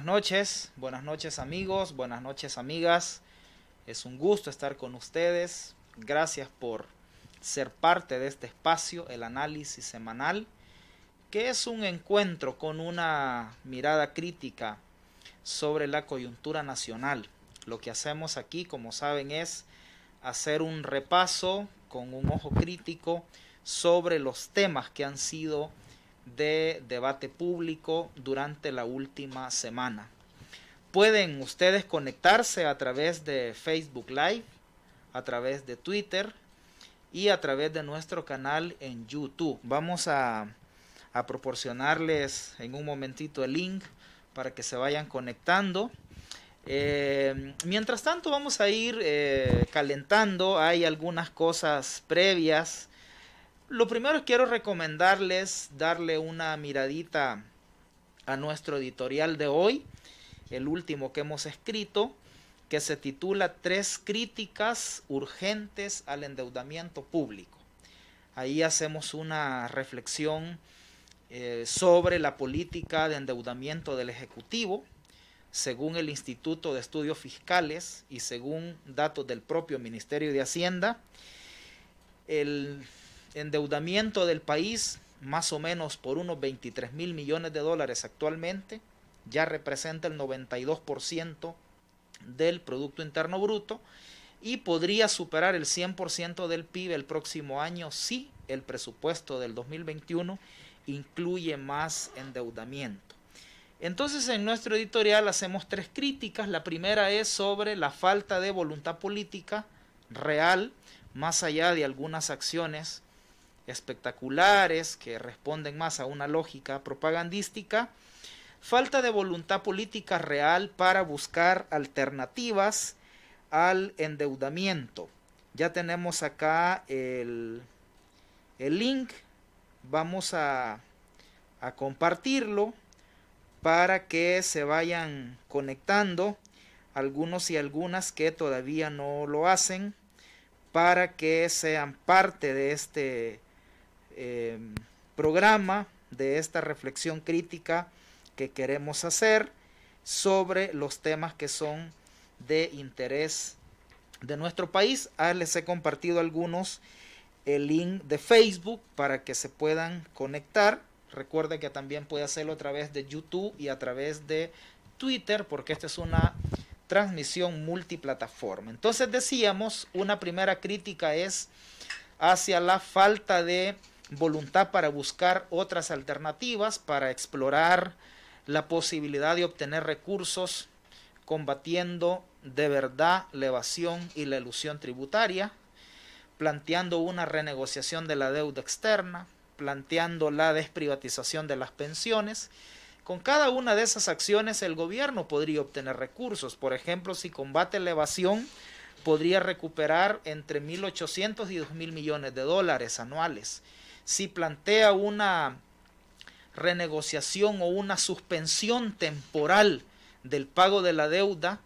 buenas noches, buenas noches amigos, buenas noches amigas. Es un gusto estar con ustedes. Gracias por ser parte de este espacio, el análisis semanal, que es un encuentro con una mirada crítica sobre la coyuntura nacional. Lo que hacemos aquí, como saben, es hacer un repaso con un ojo crítico sobre los temas que han sido de debate público durante la última semana. Pueden ustedes conectarse a través de Facebook Live, a través de Twitter y a través de nuestro canal en YouTube. Vamos a, proporcionarles en un momentito el link para que se vayan conectando. Eh, mientras tanto vamos a ir eh, calentando, hay algunas cosas previas lo primero quiero recomendarles darle una miradita a nuestro editorial de hoy, el último que hemos escrito, que se titula Tres críticas urgentes al endeudamiento público. Ahí hacemos una reflexión eh, sobre la política de endeudamiento del Ejecutivo, según el Instituto de Estudios Fiscales y según datos del propio Ministerio de Hacienda. El endeudamiento del país más o menos por unos 23 mil millones de dólares actualmente, ya representa el 92% del Producto Interno Bruto y podría superar el 100% del PIB el próximo año si el presupuesto del 2021 incluye más endeudamiento. Entonces en nuestro editorial hacemos tres críticas. La primera es sobre la falta de voluntad política real, más allá de algunas acciones espectaculares que responden más a una lógica propagandística, falta de voluntad política real para buscar alternativas al endeudamiento. Ya tenemos acá el, link, vamos a, a compartirlo para que se vayan conectando algunos y algunas que todavía no lo hacen para que sean parte de este Em, programa, de esta reflexión crítica que queremos hacer sobre los temas que son de interés de nuestro país. Ah, les he compartido algunos el link de Facebook para que se puedan conectar. Recuerde que también puede hacerlo a través de YouTube y a través de Twitter porque esta es una transmisión multiplataforma. Entonces decíamos, una primera crítica es hacia la falta de voluntad para buscar otras alternativas, para explorar la posibilidad de obtener recursos combatiendo de verdad la evasión y la ilusión tributaria, planteando una renegociación de la deuda externa, planteando la desprivatización de las pensiones. Con cada una de esas acciones el gobierno podría obtener recursos. Por ejemplo, si combate la evasión, podría recuperar entre 1.800 y 2.000 millones de dólares anuales si plantea una renegociación o una suspensión temporal del pago de la deuda,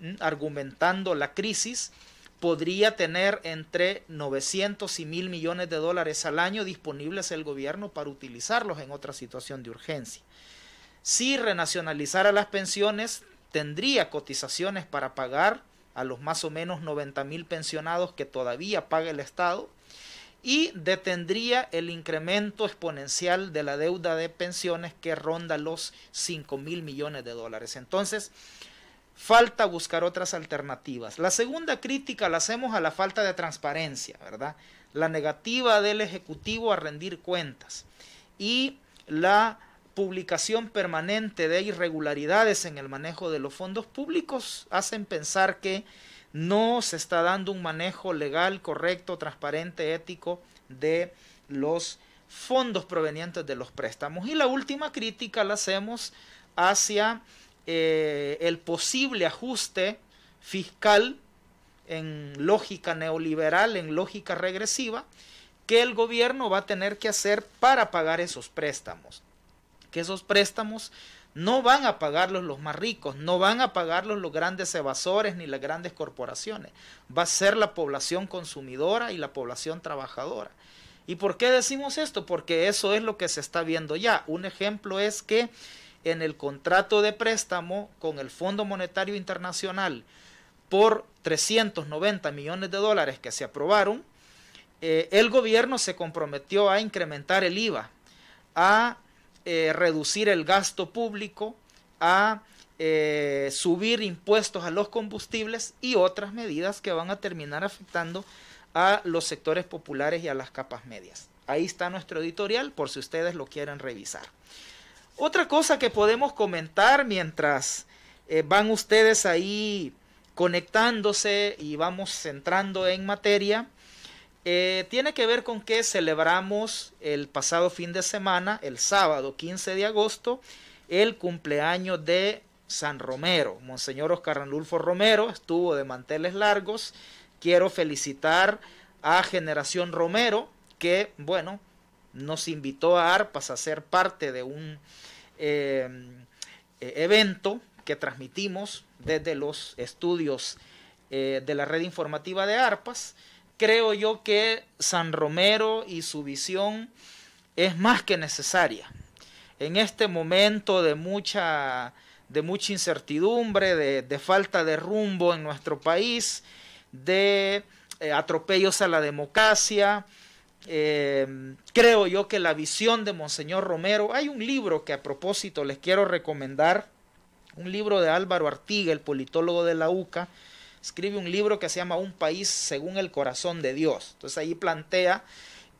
mm, argumentando la crisis, podría tener entre 900 y 1000 millones de dólares al año disponibles el gobierno para utilizarlos en otra situación de urgencia. Si renacionalizara las pensiones, tendría cotizaciones para pagar a los más o menos 90.000 mil pensionados que todavía paga el Estado y detendría el incremento exponencial de la deuda de pensiones que ronda los 5 mil millones de dólares. Entonces, falta buscar otras alternativas. La segunda crítica la hacemos a la falta de transparencia, ¿verdad? La negativa del Ejecutivo a rendir cuentas y la publicación permanente de irregularidades en el manejo de los fondos públicos hacen pensar que no se está dando un manejo legal, correcto, transparente, ético de los fondos provenientes de los préstamos. Y la última crítica la hacemos hacia eh, el posible ajuste fiscal en lógica neoliberal, en lógica regresiva, que el gobierno va a tener que hacer para pagar esos préstamos. Que esos préstamos no van a pagarlos los más ricos, no van a pagarlos los grandes evasores ni las grandes corporaciones. Va a ser la población consumidora y la población trabajadora. ¿Y por qué decimos esto? Porque eso es lo que se está viendo ya. Un ejemplo es que en el contrato de préstamo con el Fondo Monetario Internacional por 390 millones de dólares que se aprobaron, eh, el gobierno se comprometió a incrementar el IVA a eh, reducir el gasto público, a eh, subir impuestos a los combustibles y otras medidas que van a terminar afectando a los sectores populares y a las capas medias. Ahí está nuestro editorial por si ustedes lo quieren revisar. Otra cosa que podemos comentar mientras eh, van ustedes ahí conectándose y vamos entrando en materia eh, tiene que ver con que celebramos el pasado fin de semana, el sábado 15 de agosto, el cumpleaños de San Romero. Monseñor Oscar Ranulfo Romero estuvo de manteles largos. Quiero felicitar a Generación Romero, que, bueno, nos invitó a ARPAS a ser parte de un em, eh, evento que transmitimos desde los estudios eh, de la red informativa de ARPAS creo yo que San Romero y su visión es más que necesaria. En este momento de mucha, de mucha incertidumbre, de, falta de rumbo en nuestro país, de eh, atropellos a la democracia, eh, creo yo que la visión de Monseñor Romero, hay un libro que a propósito les quiero recomendar, un libro de Álvaro Artiga, el politólogo de la UCA, escribe un libro que se llama Un país según el corazón de Dios. Entonces ahí plantea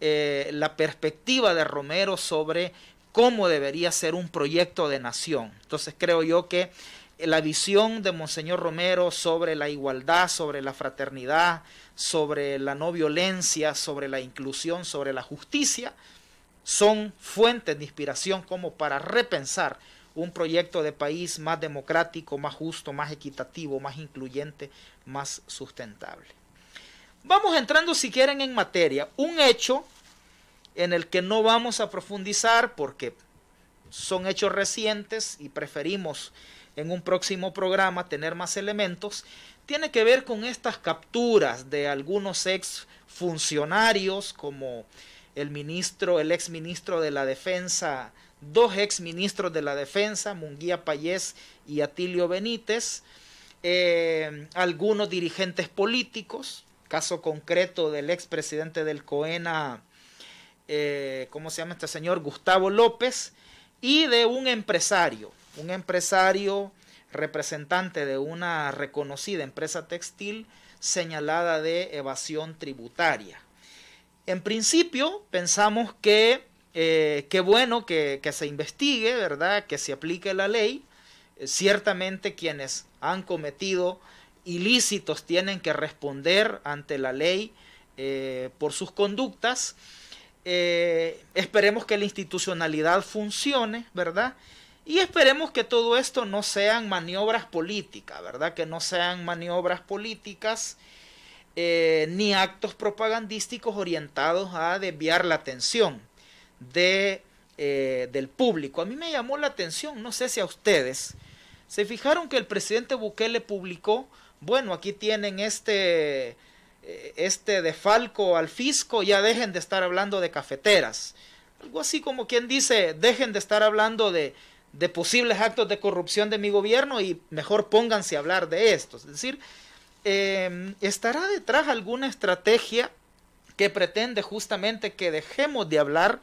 eh, la perspectiva de Romero sobre cómo debería ser un proyecto de nación. Entonces creo yo que la visión de Monseñor Romero sobre la igualdad, sobre la fraternidad, sobre la no violencia, sobre la inclusión, sobre la justicia, son fuentes de inspiración como para repensar un proyecto de país más democrático, más justo, más equitativo, más incluyente, más sustentable. Vamos entrando si quieren en materia. Un hecho en el que no vamos a profundizar porque son hechos recientes y preferimos en un próximo programa tener más elementos, tiene que ver con estas capturas de algunos ex funcionarios como el ministro, el ex ministro de la defensa dos ex ministros de la Defensa, Munguía Payés y Atilio Benítez, eh, algunos dirigentes políticos, caso concreto del ex presidente del COENA, eh, ¿cómo se llama este señor? Gustavo López, y de un empresario, un empresario representante de una reconocida empresa textil señalada de evasión tributaria. En principio, pensamos que eh, qué bueno que, se investigue, ¿verdad? Que se aplique la ley. Eh, ciertamente quienes han cometido ilícitos tienen que responder ante la ley eh, por sus conductas. esperemos que la institucionalidad funcione, ¿verdad? Y esperemos que todo esto no sean maniobras políticas, ¿verdad? Que no sean maniobras políticas ni actos propagandísticos orientados a desviar la atención de, eh, del público. A mí me llamó la atención, no sé si a ustedes, se fijaron que el presidente Bukele publicó, bueno, aquí tienen este, eh, este defalco al fisco, ya dejen de estar hablando de cafeteras. Algo así como quien dice, dejen de estar hablando de, posibles actos de corrupción de mi gobierno y mejor pónganse a hablar de esto. Es decir, eh, ¿estará detrás alguna estrategia que pretende justamente que dejemos de hablar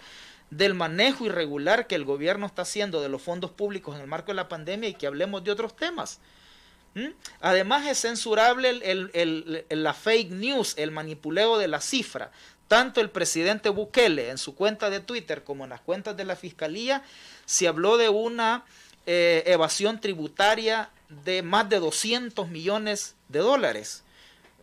del manejo irregular que el gobierno está haciendo de los fondos públicos en el marco de la pandemia y que hablemos de otros temas. Además es censurable la fake news, el manipuleo de la cifra. Tanto el presidente Bukele en su cuenta de Twitter como en las cuentas de la Fiscalía se habló de una eh, evasión tributaria de más de 200 millones de dólares.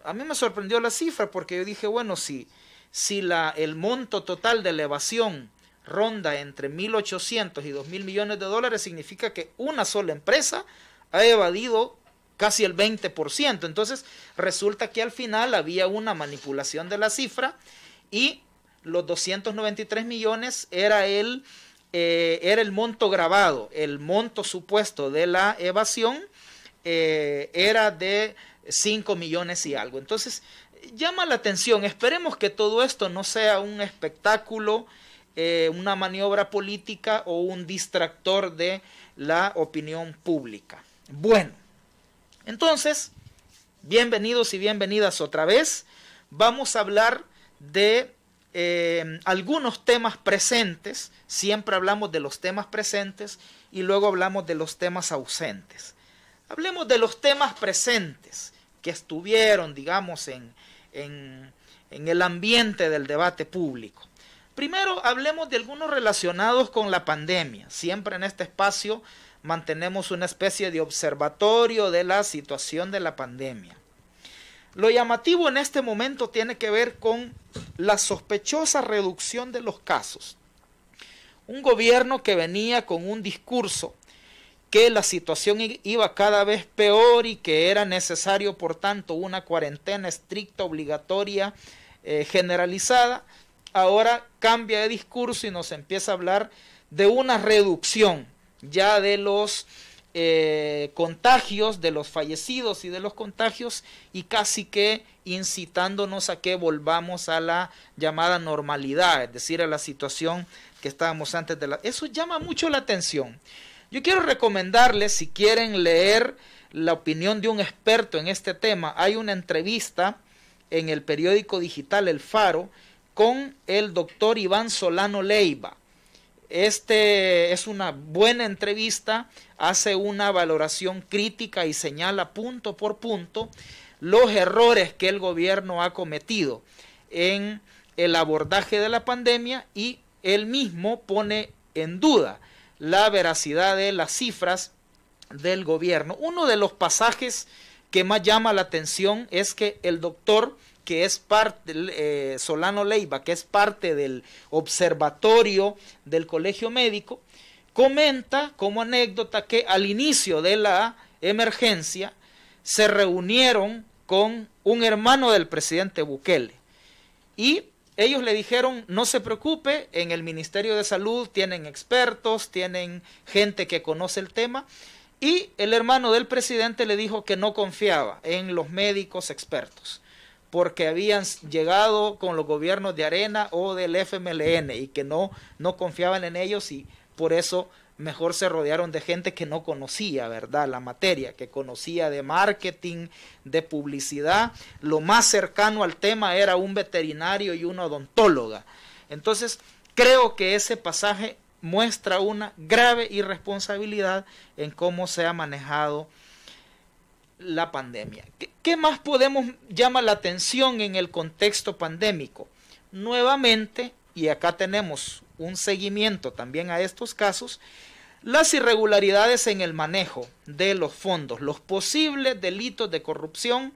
A mí me sorprendió la cifra porque yo dije, bueno, si si el monto total de evasión ronda entre 1.800 y 2.000 millones de dólares, significa que una sola empresa ha evadido casi el 20%. Entonces, resulta que al final había una manipulación de la cifra y los 293 millones era el, eh, era el monto grabado, el monto supuesto de la evasión eh, era de 5 millones y algo. Entonces, llama la atención. Esperemos que todo esto no sea un espectáculo, eh, una maniobra política o un distractor de la opinión pública. Bueno, entonces, bienvenidos y bienvenidas otra vez. Vamos a hablar de eh, algunos temas presentes. Siempre hablamos de los temas presentes y luego hablamos de los temas ausentes. Hablemos de los temas presentes que estuvieron, digamos, en, en, el ambiente del debate público. Primero hablemos de algunos relacionados con la pandemia. Siempre en este espacio mantenemos una especie de observatorio de la situación de la pandemia. Lo llamativo en este momento tiene que ver con la sospechosa reducción de los casos. Un gobierno que venía con un discurso que la situación iba cada vez peor y que era necesario, por tanto, una cuarentena estricta, obligatoria, eh, generalizada, ahora cambia de discurso y nos empieza a hablar de una reducción ya de los eh, contagios, de los fallecidos y de los contagios, y casi que incitándonos a que volvamos a la llamada normalidad, es decir, a la situación que estábamos antes de la... Eso llama mucho la atención. Yo quiero recomendarles, si quieren leer la opinión de un experto en este tema, hay una entrevista en el periódico digital El Faro con el doctor Iván Solano Leiva. Este es una buena entrevista, hace una valoración crítica y señala punto por punto los errores que el gobierno ha cometido en el abordaje de la pandemia y él mismo pone en duda la veracidad de las cifras del gobierno. Uno de los pasajes que más llama la atención es que el doctor que es parte, eh, Solano Leiva, que es parte del observatorio del Colegio Médico, comenta como anécdota que al inicio de la emergencia se reunieron con un hermano del presidente Bukele y ellos le dijeron, no se preocupe, en el Ministerio de Salud tienen expertos, tienen gente que conoce el tema. Y el hermano del presidente le dijo que no confiaba en los médicos expertos, porque habían llegado con los gobiernos de Arena o del FMLN y que no, no confiaban en ellos y por eso mejor se rodearon de gente que no conocía, ¿verdad? La materia, que conocía de marketing, de publicidad. Lo más cercano al tema era un veterinario y una odontóloga. Entonces, creo que ese pasaje muestra una grave irresponsabilidad en cómo se ha manejado la pandemia. ¿Qué, más podemos llamar la atención en el contexto pandémico? Nuevamente, y acá tenemos un seguimiento también a estos casos, las irregularidades en el manejo de los fondos, los posibles delitos de corrupción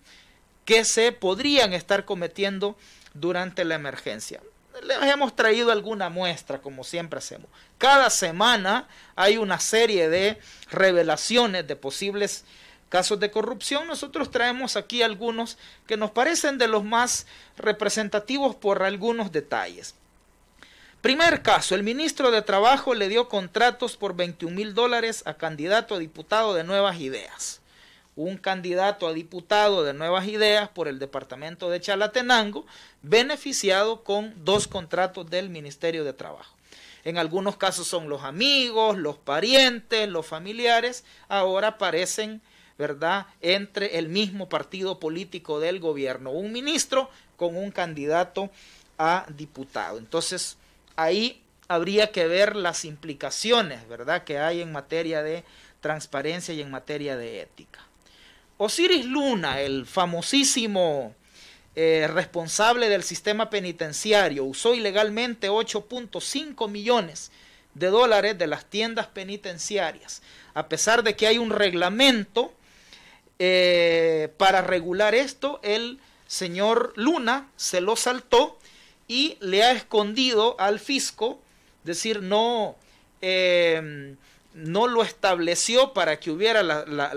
que se podrían estar cometiendo durante la emergencia. Les hemos traído alguna muestra, como siempre hacemos. Cada semana hay una serie de revelaciones de posibles casos de corrupción. Nosotros traemos aquí algunos que nos parecen de los más representativos por algunos detalles. Primer caso, el ministro de Trabajo le dio contratos por 21 mil dólares a candidato a diputado de Nuevas Ideas. Un candidato a diputado de Nuevas Ideas por el departamento de Chalatenango, beneficiado con dos contratos del Ministerio de Trabajo. En algunos casos son los amigos, los parientes, los familiares, ahora aparecen, ¿verdad?, entre el mismo partido político del gobierno, un ministro con un candidato a diputado. Entonces, ahí habría que ver las implicaciones, ¿verdad?, que hay en materia de transparencia y en materia de ética. Osiris Luna, el famosísimo eh, responsable del sistema penitenciario, usó ilegalmente 8.5 millones de dólares de las tiendas penitenciarias, a pesar de que hay un reglamento eh, para regular esto, el señor Luna se lo saltó y le ha escondido al fisco, decir, no, em, no lo estableció para que hubiera la, la,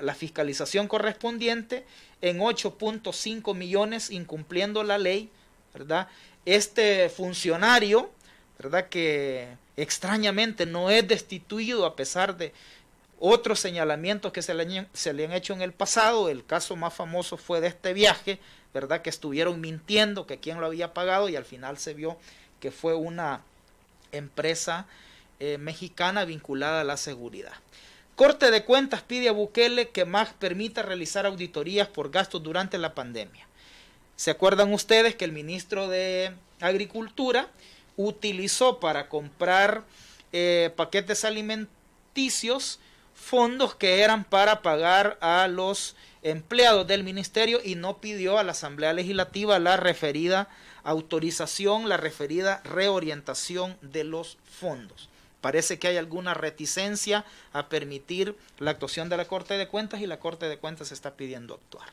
la, fiscalización correspondiente en 8.5 millones incumpliendo la ley, ¿verdad? Este funcionario, ¿verdad? Que extrañamente no es destituido a pesar de otros señalamientos que se le, se le han hecho en el pasado. El caso más famoso fue de este viaje ¿verdad? Que estuvieron mintiendo que quién lo había pagado y al final se vio que fue una empresa eh, mexicana vinculada a la seguridad. Corte de cuentas pide a Bukele que más permita realizar auditorías por gastos durante la pandemia. ¿Se acuerdan ustedes que el ministro de Agricultura utilizó para comprar eh, paquetes alimenticios fondos que eran para pagar a los empleados del ministerio y no pidió a la Asamblea Legislativa la referida autorización, la referida reorientación de los fondos. Parece que hay alguna reticencia a permitir la actuación de la Corte de Cuentas y la Corte de Cuentas está pidiendo actuar.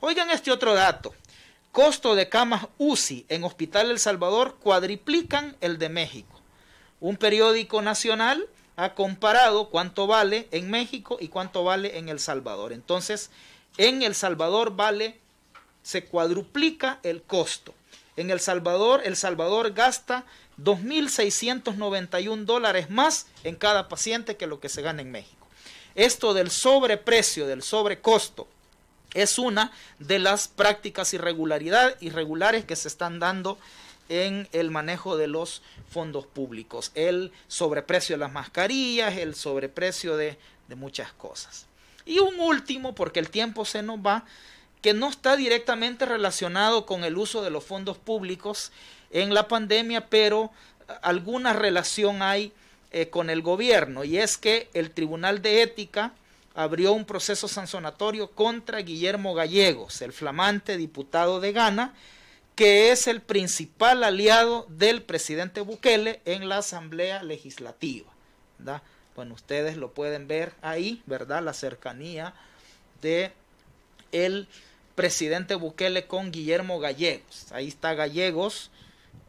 Oigan este otro dato. Costo de camas UCI en Hospital El Salvador cuadriplican el de México. Un periódico nacional ha comparado cuánto vale en México y cuánto vale en El Salvador. Entonces, en El Salvador vale, se cuadruplica el costo. En El Salvador, El Salvador gasta 2.691 dólares más en cada paciente que lo que se gana en México. Esto del sobreprecio, del sobrecosto, es una de las prácticas irregularidad, irregulares que se están dando en el manejo de los fondos públicos, el sobreprecio de las mascarillas, el sobreprecio de, muchas cosas. Y un último, porque el tiempo se nos va, que no está directamente relacionado con el uso de los fondos públicos en la pandemia, pero alguna relación hay eh, con el gobierno, y es que el Tribunal de Ética abrió un proceso sancionatorio contra Guillermo Gallegos, el flamante diputado de Ghana, que es el principal aliado del presidente Bukele en la Asamblea Legislativa. Bueno, ustedes lo pueden ver ahí, ¿verdad? La cercanía de el presidente Bukele con Guillermo Gallegos. Ahí está Gallegos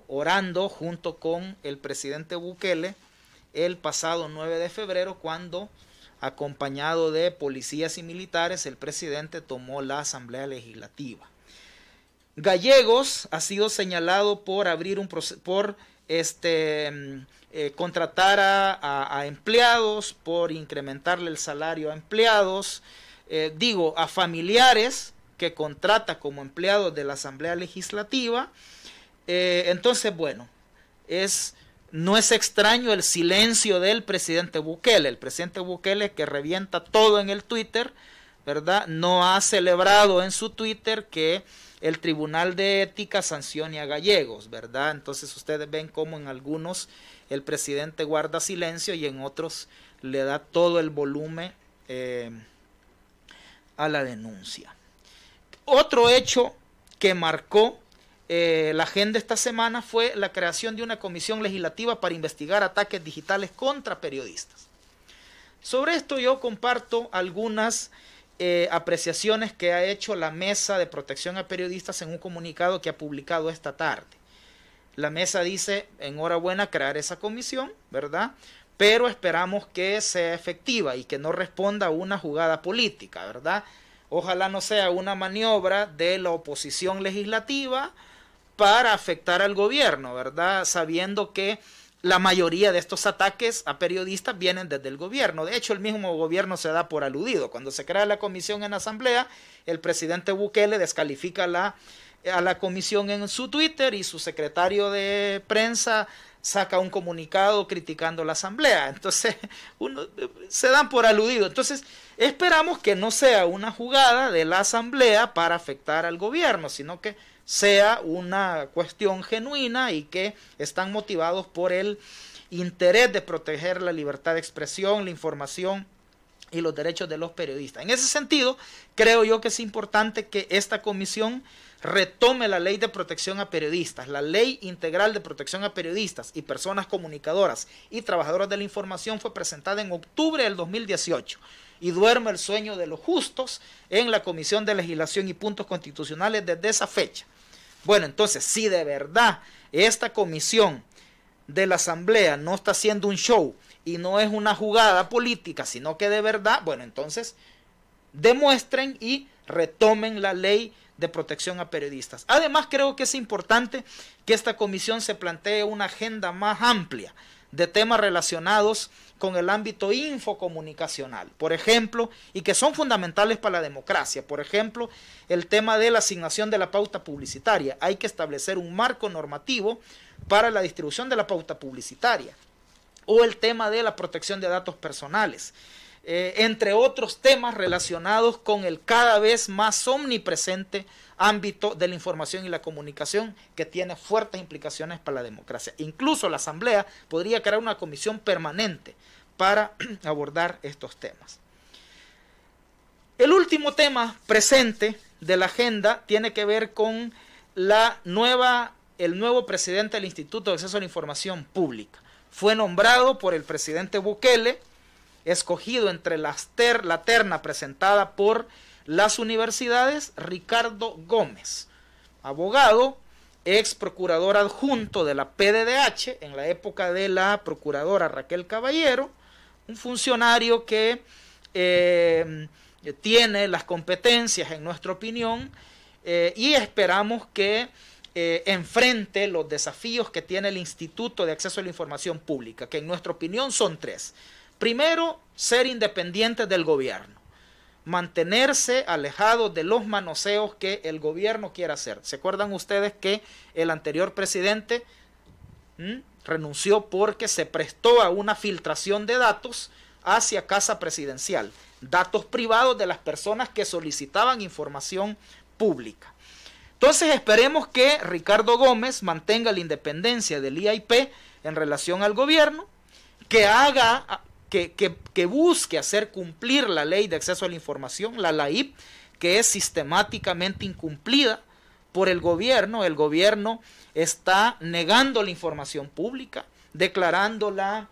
orando junto con el presidente Bukele el pasado 9 de febrero cuando acompañado de policías y militares el presidente tomó la asamblea legislativa. Gallegos ha sido señalado por abrir un proceso, por este mm, eh, contratar a, empleados, por incrementarle el salario a empleados, eh, digo, a familiares que contrata como empleados de la Asamblea Legislativa. Eh, entonces, bueno, es, no es extraño el silencio del presidente Bukele, el presidente Bukele que revienta todo en el Twitter, ¿verdad? No ha celebrado en su Twitter que el Tribunal de Ética sancione a gallegos, ¿verdad? Entonces ustedes ven cómo en algunos el presidente guarda silencio y en otros le da todo el volumen eh, a la denuncia. Otro hecho que marcó eh, la agenda esta semana fue la creación de una comisión legislativa para investigar ataques digitales contra periodistas. Sobre esto yo comparto algunas eh, apreciaciones que ha hecho la Mesa de Protección a Periodistas en un comunicado que ha publicado esta tarde. La mesa dice, enhorabuena crear esa comisión, ¿verdad? Pero esperamos que sea efectiva y que no responda a una jugada política, ¿verdad? Ojalá no sea una maniobra de la oposición legislativa para afectar al gobierno, ¿verdad? Sabiendo que la mayoría de estos ataques a periodistas vienen desde el gobierno. De hecho, el mismo gobierno se da por aludido. Cuando se crea la comisión en la asamblea, el presidente Bukele descalifica la, a la comisión en su Twitter y su secretario de prensa saca un comunicado criticando la asamblea. Entonces, uno, se dan por aludido. Entonces, esperamos que no sea una jugada de la asamblea para afectar al gobierno, sino que sea una cuestión genuina y que están motivados por el interés de proteger la libertad de expresión, la información y los derechos de los periodistas. En ese sentido, creo yo que es importante que esta comisión retome la ley de protección a periodistas, la ley integral de protección a periodistas y personas comunicadoras y trabajadoras de la información fue presentada en octubre del 2018 y duerme el sueño de los justos en la Comisión de Legislación y Puntos Constitucionales desde esa fecha. Bueno, entonces, si de verdad esta comisión de la Asamblea no está haciendo un show y no es una jugada política, sino que de verdad, bueno, entonces demuestren y retomen la ley de protección a periodistas. Además, creo que es importante que esta comisión se plantee una agenda más amplia de temas relacionados con el ámbito infocomunicacional, por ejemplo, y que son fundamentales para la democracia. Por ejemplo, el tema de la asignación de la pauta publicitaria. Hay que establecer un marco normativo para la distribución de la pauta publicitaria. O el tema de la protección de datos personales. Eh, entre otros temas relacionados con el cada vez más omnipresente ámbito de la información y la comunicación que tiene fuertes implicaciones para la democracia. Incluso la Asamblea podría crear una comisión permanente para abordar estos temas. El último tema presente de la agenda tiene que ver con la nueva, el nuevo presidente del Instituto de Acceso a la Información Pública. Fue nombrado por el presidente Bukele Escogido entre las la terna presentada por las universidades, Ricardo Gómez, abogado, ex procurador adjunto de la PDDH en la época de la procuradora Raquel Caballero, un funcionario que eh, tiene las competencias, en nuestra opinión, eh, y esperamos que eh, enfrente los desafíos que tiene el Instituto de Acceso a la Información Pública, que en nuestra opinión son tres. Primero, ser independiente del gobierno, mantenerse alejado de los manoseos que el gobierno quiera hacer. ¿Se acuerdan ustedes que el anterior presidente renunció porque se prestó a una filtración de datos hacia casa presidencial, datos privados de las personas que solicitaban información pública? Entonces esperemos que Ricardo Gómez mantenga la independencia del IAIP en relación al gobierno, que haga que, busque hacer cumplir la ley de acceso a la información, la LAIP, que es sistemáticamente incumplida por el gobierno. El gobierno está negando la información pública, declarándola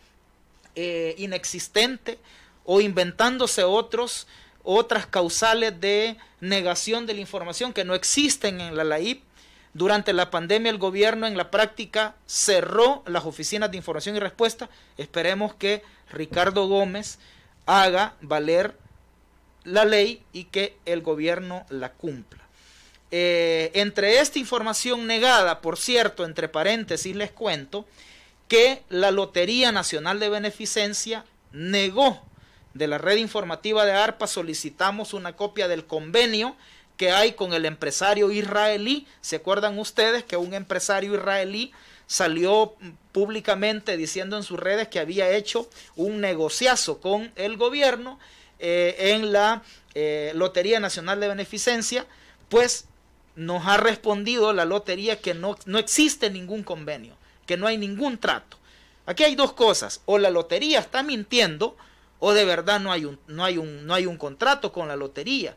eh, inexistente o inventándose otros, otras causales de negación de la información que no existen en la LAIP. Durante la pandemia el gobierno en la práctica cerró las oficinas de información y respuesta. Esperemos que Ricardo Gómez haga valer la ley y que el gobierno la cumpla. Eh, entre esta información negada, por cierto, entre paréntesis les cuento que la Lotería Nacional de Beneficencia negó de la red informativa de ARPA, solicitamos una copia del convenio que hay con el empresario israelí. ¿Se acuerdan ustedes que un empresario israelí salió públicamente diciendo en sus redes que había hecho un negociazo con el gobierno eh, en la eh, Lotería Nacional de Beneficencia, pues nos ha respondido la lotería que no, no existe ningún convenio, que no hay ningún trato. Aquí hay dos cosas, o la lotería está mintiendo, o de verdad no hay un, no hay un, no hay un contrato con la lotería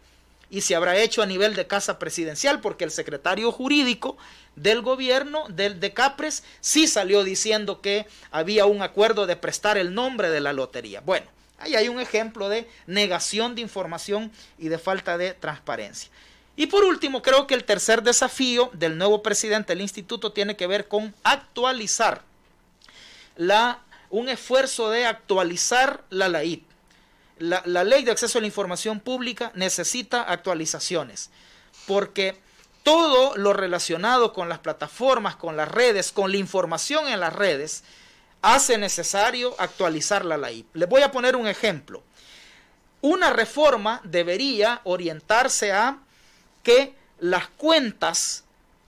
y se habrá hecho a nivel de Casa Presidencial, porque el secretario jurídico del gobierno, del de Capres, sí salió diciendo que había un acuerdo de prestar el nombre de la lotería. Bueno, ahí hay un ejemplo de negación de información y de falta de transparencia. Y por último, creo que el tercer desafío del nuevo presidente del instituto tiene que ver con actualizar la, un esfuerzo de actualizar la LAIT la, ley de acceso a la información pública necesita actualizaciones, porque todo lo relacionado con las plataformas, con las redes, con la información en las redes, hace necesario actualizar la ley. Les voy a poner un ejemplo. Una reforma debería orientarse a que las cuentas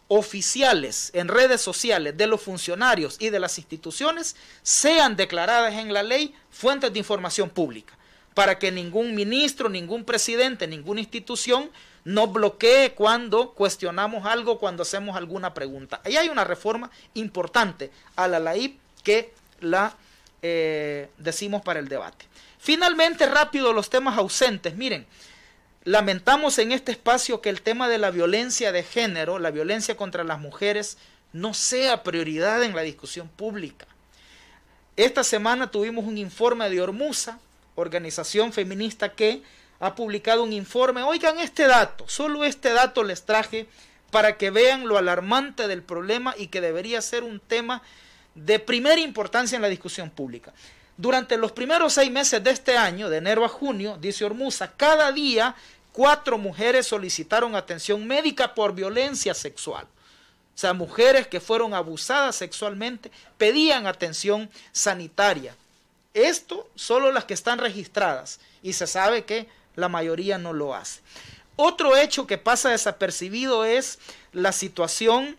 oficiales en redes sociales de los funcionarios y de las instituciones sean declaradas en la ley fuentes de información pública para que ningún ministro, ningún presidente, ninguna institución nos bloquee cuando cuestionamos algo, cuando hacemos alguna pregunta. Ahí hay una reforma importante a la LAIP que la eh, decimos para el debate. Finalmente, rápido, los temas ausentes. Miren, lamentamos en este espacio que el tema de la violencia de género, la violencia contra las mujeres, no sea prioridad en la discusión pública. Esta semana tuvimos un informe de Hormuza, organización feminista que ha publicado un informe. Oigan este dato, solo este dato les traje para que vean lo alarmante del problema y que debería ser un tema de primera importancia en la discusión pública. Durante los primeros seis meses de este año, de enero a junio, dice hormuza cada día cuatro mujeres solicitaron atención médica por violencia sexual. O sea, mujeres que fueron abusadas sexualmente pedían atención sanitaria. Esto solo las que están registradas y se sabe que la mayoría no lo hace. Otro hecho que pasa desapercibido es la situación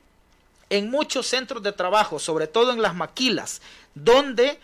en muchos centros de trabajo, sobre todo en las maquilas, donde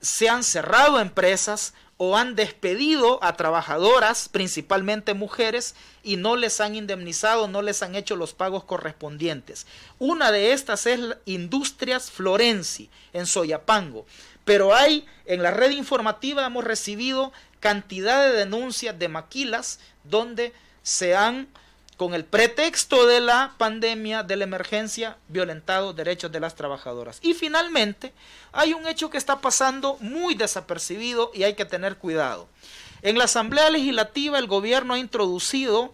se han cerrado empresas o han despedido a trabajadoras, principalmente mujeres, y no les han indemnizado, no les han hecho los pagos correspondientes. Una de estas es Industrias Florenci, en Soyapango. Pero hay, en la red informativa hemos recibido cantidad de denuncias de maquilas donde se han, con el pretexto de la pandemia, de la emergencia, violentado derechos de las trabajadoras. Y finalmente, hay un hecho que está pasando muy desapercibido y hay que tener cuidado. En la Asamblea Legislativa el gobierno ha introducido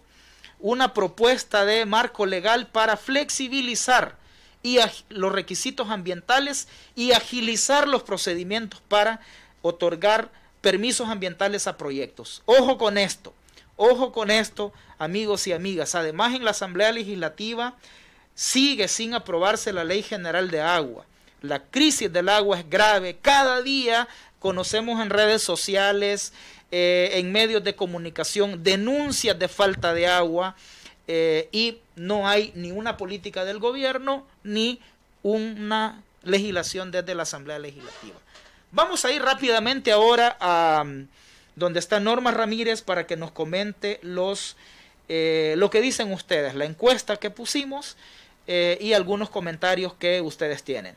una propuesta de marco legal para flexibilizar y los requisitos ambientales y agilizar los procedimientos para otorgar permisos ambientales a proyectos. Ojo con esto, ojo con esto, amigos y amigas. Además, en la Asamblea Legislativa sigue sin aprobarse la Ley General de Agua. La crisis del agua es grave. Cada día conocemos en redes sociales, eh, en medios de comunicación, denuncias de falta de agua. Eh, y no hay ni una política del gobierno ni una legislación desde la Asamblea Legislativa. Vamos a ir rápidamente ahora a mm, donde está Norma Ramírez para que nos comente los, eh, lo que dicen ustedes, la encuesta que pusimos eh, y algunos comentarios que ustedes tienen.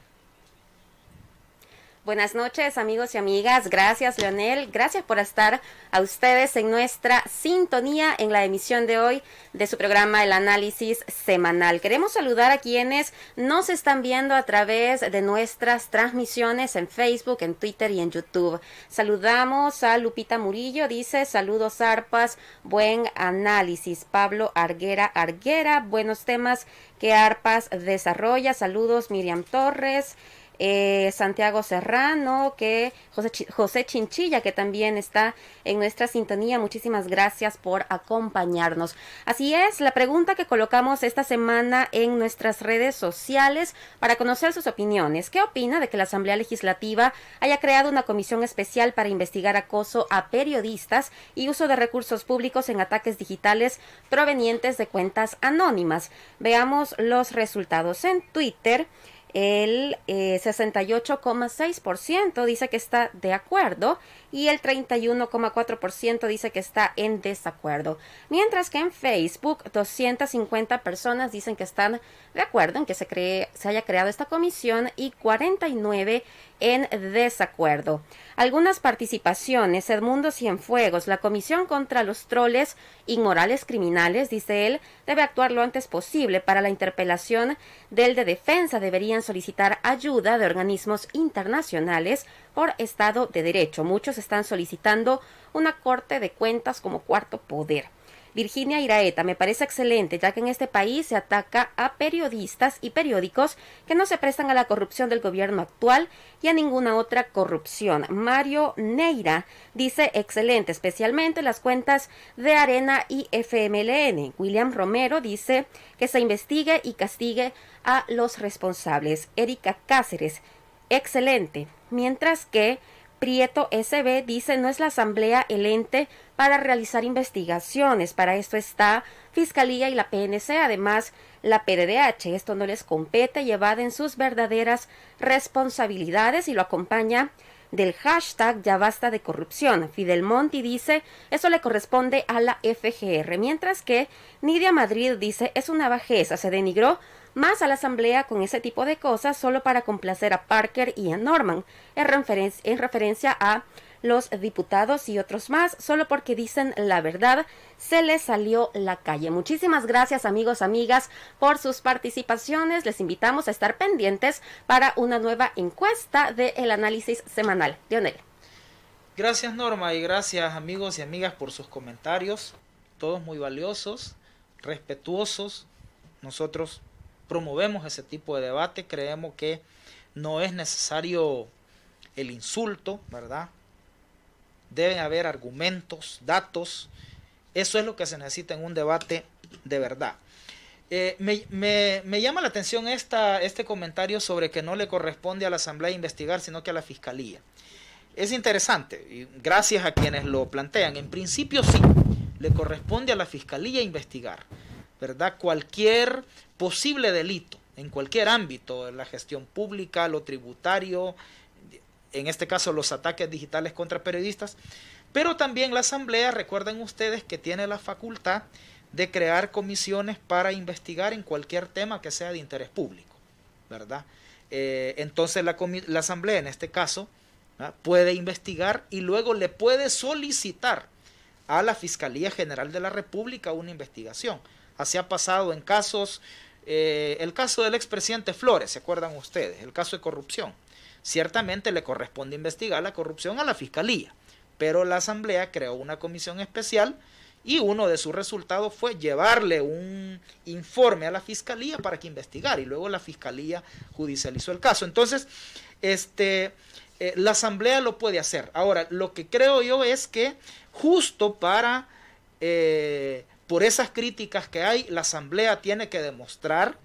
Buenas noches amigos y amigas, gracias Leonel, gracias por estar a ustedes en nuestra sintonía en la emisión de hoy de su programa El Análisis Semanal. Queremos saludar a quienes nos están viendo a través de nuestras transmisiones en Facebook, en Twitter y en YouTube. Saludamos a Lupita Murillo, dice saludos arpas, buen análisis. Pablo Arguera Arguera, buenos temas que arpas desarrolla. Saludos Miriam Torres. Eh, Santiago Serrano, que José, José Chinchilla, que también está en nuestra sintonía. Muchísimas gracias por acompañarnos. Así es, la pregunta que colocamos esta semana en nuestras redes sociales para conocer sus opiniones. ¿Qué opina de que la Asamblea Legislativa haya creado una comisión especial para investigar acoso a periodistas y uso de recursos públicos en ataques digitales provenientes de cuentas anónimas? Veamos los resultados en Twitter. El eh, 68,6% dice que está de acuerdo y el 31,4% dice que está en desacuerdo. Mientras que en Facebook 250 personas dicen que están de acuerdo en que se, se haya creado esta comisión y 49 en desacuerdo. Algunas participaciones, Edmundo Cienfuegos, la Comisión contra los Troles Inmorales Criminales, dice él, debe actuar lo antes posible para la interpelación del de defensa. Deberían solicitar ayuda de organismos internacionales por Estado de Derecho. Muchos están solicitando una Corte de Cuentas como cuarto poder. Virginia Iraeta, me parece excelente, ya que en este país se ataca a periodistas y periódicos que no se prestan a la corrupción del gobierno actual y a ninguna otra corrupción. Mario Neira dice excelente, especialmente las cuentas de Arena y FMLN. William Romero dice que se investigue y castigue a los responsables. Erika Cáceres excelente, mientras que Prieto SB dice no es la Asamblea el ente para realizar investigaciones, para esto está Fiscalía y la PNC, además la pdh esto no les compete, llevada en sus verdaderas responsabilidades y lo acompaña del hashtag ya basta de corrupción. Fidel Monti dice eso le corresponde a la FGR, mientras que Nidia Madrid dice es una bajeza, se denigró más a la asamblea con ese tipo de cosas solo para complacer a Parker y a Norman, en, en referencia a los diputados y otros más, solo porque dicen la verdad, se les salió la calle. Muchísimas gracias amigos, amigas, por sus participaciones. Les invitamos a estar pendientes para una nueva encuesta del el análisis semanal. Leonel. Gracias Norma y gracias amigos y amigas por sus comentarios, todos muy valiosos, respetuosos. Nosotros promovemos ese tipo de debate, creemos que no es necesario el insulto, ¿verdad? Deben haber argumentos, datos. Eso es lo que se necesita en un debate de verdad. Eh, me, llama la atención este comentario sobre que no le corresponde a la Asamblea investigar, sino que a la Fiscalía. Es interesante, gracias a quienes lo plantean. En principio sí, le corresponde a la Fiscalía investigar, ¿verdad? Cualquier posible delito en cualquier ámbito, en la gestión pública, lo tributario, en este caso los ataques digitales contra periodistas, pero también la Asamblea, recuerden ustedes que tiene la facultad de crear comisiones para investigar en cualquier tema que sea de interés público, ¿verdad? Eh, entonces la, Asamblea en este caso puede investigar y luego le puede solicitar a la Fiscalía General de la República una investigación. Así ha pasado en casos eh, el caso del expresidente Flores, ¿se acuerdan ustedes? El caso de corrupción. Ciertamente le corresponde investigar la corrupción a la Fiscalía, pero la Asamblea creó una comisión especial y uno de sus resultados fue llevarle un informe a la Fiscalía para que investigara y luego la Fiscalía judicializó el caso. Entonces, este, eh, la Asamblea lo puede hacer. Ahora, lo que creo yo es que justo para... Eh, por esas críticas que hay, la Asamblea tiene que demostrar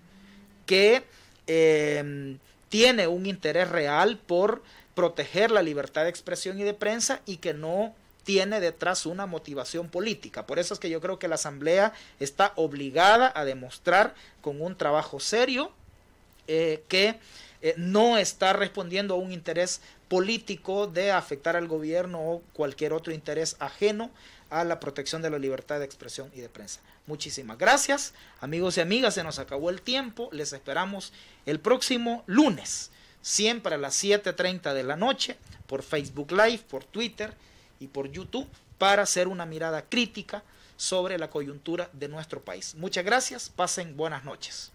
que em, tiene un interés real por proteger la libertad de expresión y de prensa y que no tiene detrás una motivación política. Por eso es que yo creo que la Asamblea está obligada a demostrar con un trabajo serio eh, que eh, no está respondiendo a un interés político de afectar al gobierno o cualquier otro interés ajeno a la protección de la libertad de expresión y de prensa. Muchísimas gracias, amigos y amigas, se nos acabó el tiempo, les esperamos el próximo lunes, siempre a las 7.30 de la noche, por Facebook Live, por Twitter y por YouTube, para hacer una mirada crítica sobre la coyuntura de nuestro país. Muchas gracias, pasen buenas noches.